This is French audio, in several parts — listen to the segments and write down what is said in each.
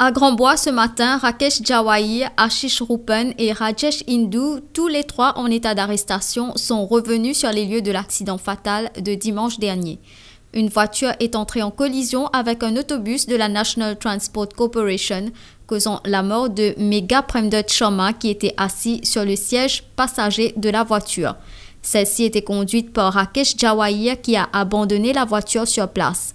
À Grand-Bois ce matin, Rakesh Jawahi, Ashish Rupen et Rajesh Hindu, tous les trois en état d'arrestation, sont revenus sur les lieux de l'accident fatal de dimanche dernier. Une voiture est entrée en collision avec un autobus de la National Transport Corporation, causant la mort de Mega Sharma qui était assis sur le siège passager de la voiture. Celle-ci était conduite par Rakesh Jawahi qui a abandonné la voiture sur place.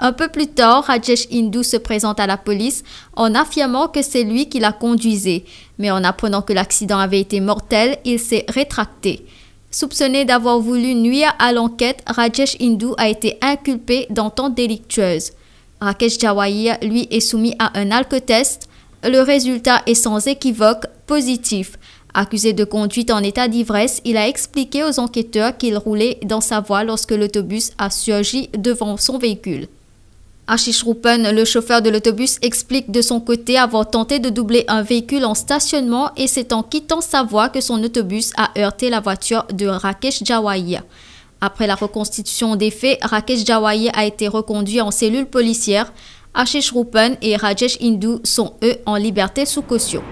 Un peu plus tard, Rajesh Hindu se présente à la police en affirmant que c'est lui qui la conduisait, mais en apprenant que l'accident avait été mortel, il s'est rétracté. Soupçonné d'avoir voulu nuire à l'enquête, Rajesh Hindu a été inculpé d'entente délictueuse. Rakesh Jawahir, lui, est soumis à un alcotest. Le résultat est sans équivoque positif. Accusé de conduite en état d'ivresse, il a expliqué aux enquêteurs qu'il roulait dans sa voie lorsque l'autobus a surgi devant son véhicule. Ashish Rupen, le chauffeur de l'autobus, explique de son côté avoir tenté de doubler un véhicule en stationnement et c'est en quittant sa voie que son autobus a heurté la voiture de Rakesh Jawai. Après la reconstitution des faits, Rakesh Jawaiya a été reconduit en cellule policière. Ashish Rupen et Rajesh Hindu sont eux en liberté sous caution.